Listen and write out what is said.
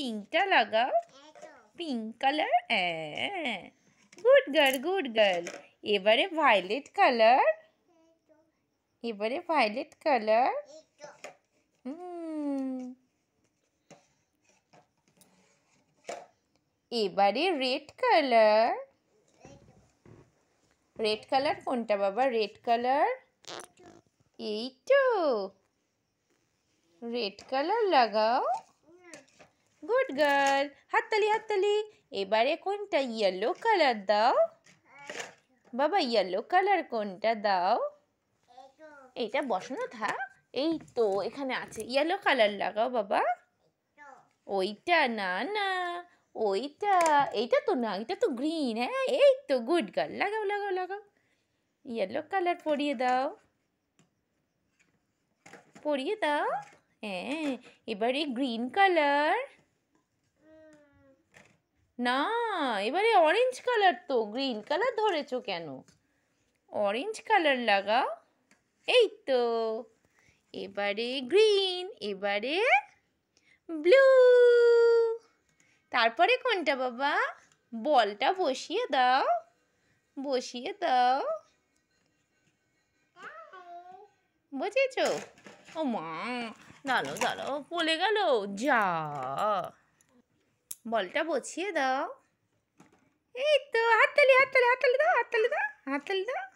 पिंका लगा pink colour good girl good girl এবারে violet colour এবারে ভায়োলেট কালার এবারে রেড কালার রেড কালার কোনটা বাবা রেড কালার এই তো রেড কালার লাগাও গুড গার্ল হাততালি হাততালি এবারে কোনটা ইয়েলো কালার দাও বাবা ইয়েলো কালার কোনটা দাও এইটা বসানো থা এই তো এখানে আছে ইয়েলো কালার লাগাও বাবা ওইটা না না ওইটা এইটা তো না এটা তো গ্রিন হ্যাঁ এই তো গুড গার্ল লাগাও লাগাও লাগাও ইয়েলো কালার পরিয়ে দাও পরিয়ে দাও হ্যাঁ এবারে গ্রিন কালার না এবারে অরেঞ্জ কালার তো গ্রিন কালার ধরেছো কেন অরেঞ্জ কালার লাগাও এই তো এবারে গ্রিন এবারে ব্লু তারপরে কোনটা বাবা বলটা বসিয়ে দাও বসিয়ে দাও বুঝেছ ও মা দাঁড়ো দাঁড়ো বলে গেল যা বলটা বছিয়ে দাও এই তো হাততালি হাততালি হাততালি দাও হাততালি দাও হাততালি দাও